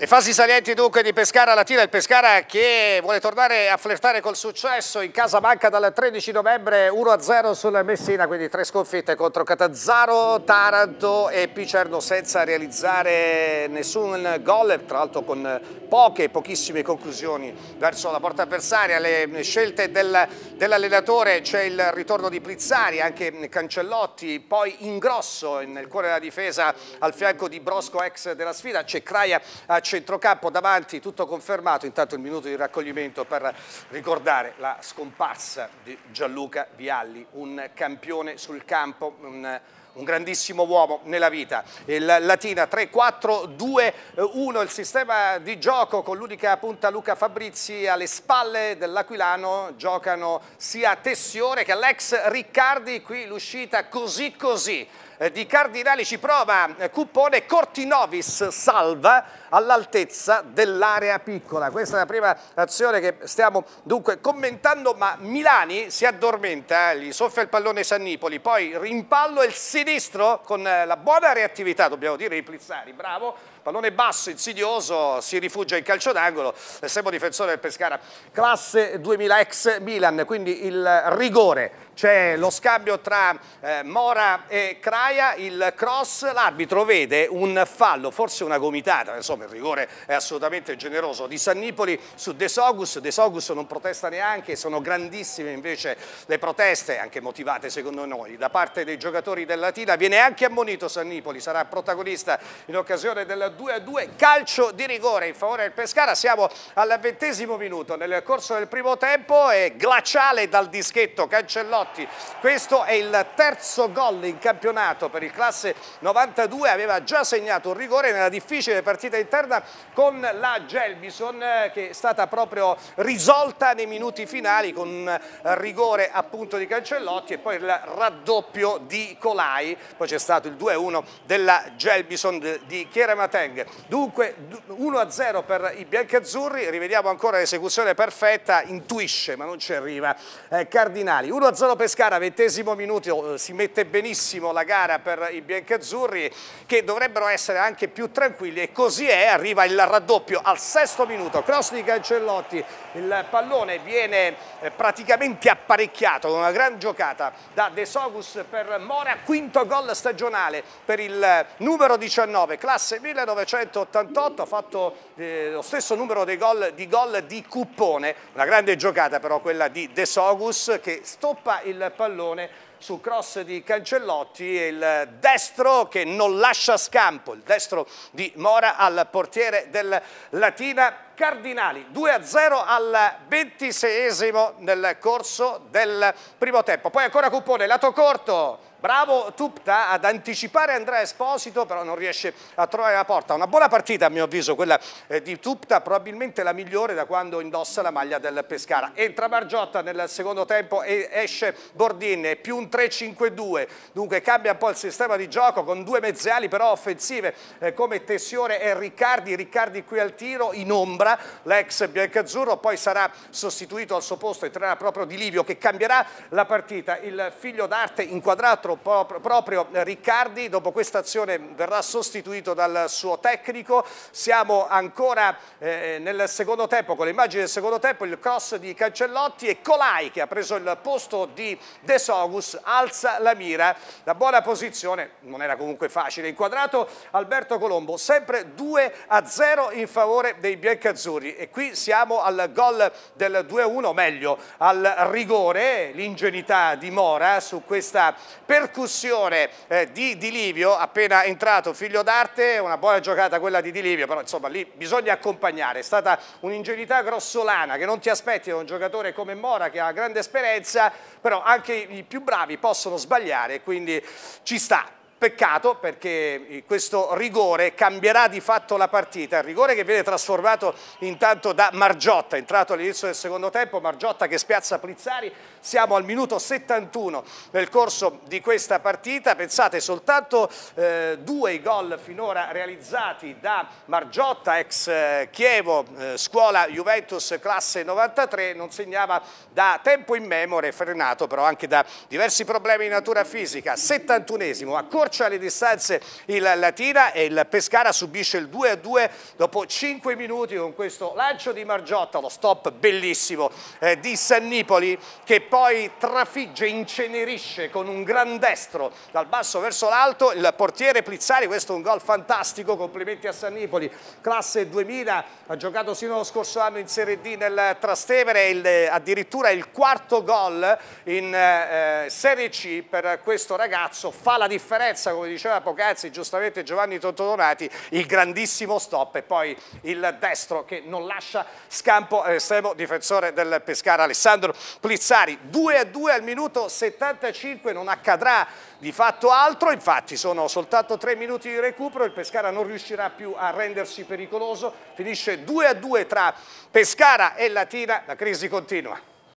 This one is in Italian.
Le fasi salienti dunque di Pescara Latina, il Pescara che vuole tornare a flirtare col successo in casa banca dal 13 novembre 1-0 sul Messina, quindi tre sconfitte contro Catazzaro, Taranto e Picerno senza realizzare nessun gol, tra l'altro con poche, pochissime conclusioni verso la porta avversaria, le scelte del, dell'allenatore, c'è il ritorno di Prizzari, anche Cancellotti, poi Ingrosso nel cuore della difesa al fianco di Brosco ex della sfida, c'è Craia a centrocampo davanti, tutto confermato, intanto il minuto di raccoglimento per ricordare la scomparsa di Gianluca Vialli, un campione sul campo, un un grandissimo uomo nella vita. Il Latina 3-4-2-1, il sistema di gioco con l'unica punta Luca Fabrizi alle spalle dell'Aquilano, giocano sia Tessiore che Alex Riccardi, qui l'uscita così così eh, di Cardinali ci prova eh, Cuppone, Cortinovis salva all'altezza dell'area piccola. Questa è la prima azione che stiamo dunque commentando, ma Milani si addormenta, eh, gli soffia il pallone San Nipoli, poi rimpallo il sinistro con la buona reattività, dobbiamo dire, di Plizzari, bravo, pallone basso, insidioso, si rifugia in calcio d'angolo, Semo difensore del Pescara, classe 2000 ex Milan, quindi il rigore, c'è lo scambio tra eh, Mora e Craia, il cross, l'arbitro vede un fallo, forse una gomitata, insomma il rigore è assolutamente generoso, di Sannipoli su De Sogus, De Sogus non protesta neanche, sono grandissime invece le proteste, anche motivate secondo noi, da parte dei giocatori del Latina, viene anche ammonito Sannipoli, sarà protagonista in occasione del 2 a 2, calcio di rigore in favore del Pescara, siamo al ventesimo minuto nel corso del primo tempo e glaciale dal dischetto Cancellotti, questo è il terzo gol in campionato per il classe 92, aveva già segnato un rigore nella difficile partita interna con la Gelbison eh, che è stata proprio risolta nei minuti finali con un eh, rigore appunto di Cancellotti e poi il raddoppio di Colai, poi c'è stato il 2-1 della Gelbison di Chiera Matteo Boateng. Dunque 1-0 per i biancazzurri, rivediamo ancora l'esecuzione perfetta, intuisce ma non ci arriva eh, Cardinali. 1-0 Pescara, ventesimo minuto, eh, si mette benissimo la gara per i biancazzurri che dovrebbero essere anche più tranquilli e così è, arriva il raddoppio al sesto minuto, cross di Cancellotti, il pallone viene eh, praticamente apparecchiato da una gran giocata da De Sogus per Mora, quinto gol stagionale per il eh, numero 19, classe 1900 1988 ha fatto eh, lo stesso numero di gol, di gol di Cuppone, una grande giocata però quella di De Sogus che stoppa il pallone su cross di Cancellotti e il destro che non lascia scampo, il destro di Mora al portiere del Latina Cardinali 2-0 al 26 nel corso del primo tempo. Poi ancora Cuppone, lato corto, Bravo Tupta ad anticipare Andrea Esposito, però non riesce a trovare la porta. Una buona partita a mio avviso quella eh, di Tupta, probabilmente la migliore da quando indossa la maglia del Pescara. Entra Margiotta nel secondo tempo e esce Bordin, più un 3-5-2, dunque cambia un po' il sistema di gioco con due mezziali però offensive eh, come Tessiore e Riccardi, Riccardi qui al tiro in ombra, l'ex biancazzurro, poi sarà sostituito al suo posto, e entrerà proprio Di Livio che cambierà la partita. Il figlio d'arte inquadrato peraltro proprio Riccardi dopo questa azione verrà sostituito dal suo tecnico, siamo ancora eh, eh, nel secondo tempo, con le immagini del secondo tempo, il cross di Cancellotti e Colai che ha preso il posto di De Sogus alza la mira, la buona posizione, non era comunque facile, inquadrato Alberto Colombo, sempre 2 a 0 in favore dei biancazzurri e qui siamo al gol del 2-1, meglio al rigore, l'ingenuità di Mora su questa per percussione eh, di Di Livio, appena entrato figlio d'arte, una buona giocata quella di Di Livio, però insomma lì bisogna accompagnare, è stata un'ingenuità grossolana che non ti aspetti da un giocatore come Mora che ha grande esperienza, però anche i più bravi possono sbagliare, quindi ci sta. Peccato perché eh, questo rigore cambierà di fatto la partita, il rigore che viene trasformato intanto da Margiotta, entrato all'inizio del secondo tempo, Margiotta che spiazza Plizzari, siamo al minuto 71 nel corso di questa partita, pensate soltanto eh, due i gol finora realizzati da Margiotta, ex eh, Chievo, eh, scuola Juventus classe 93, non segnava da tempo in memore, frenato però anche da diversi problemi di natura fisica, 71esimo, a accorcia le distanze il Latina e il Pescara subisce il 2-2 a dopo 5 minuti con questo lancio di Margiotta, lo stop bellissimo eh, di Sannipoli che poi trafigge, incenerisce con un gran destro dal basso verso l'alto il portiere Plizzari, questo è un gol fantastico, complimenti a Sannipoli, classe 2000, ha giocato sino allo scorso anno in Serie D nel Trastevere, il, addirittura il quarto gol in eh, Serie C per questo ragazzo, fa la differenza piazza, come diceva poc'anzi giustamente Giovanni Tontodonati, il grandissimo stop e poi il destro che non lascia scampo all'estremo eh, difensore del Pescara, Alessandro Plizzari. 2 a 2 al minuto 75, non accadrà di fatto altro, infatti sono soltanto 3 minuti di recupero, il Pescara non riuscirà più a rendersi pericoloso, finisce 2 a 2 tra Pescara e Latina, la crisi continua.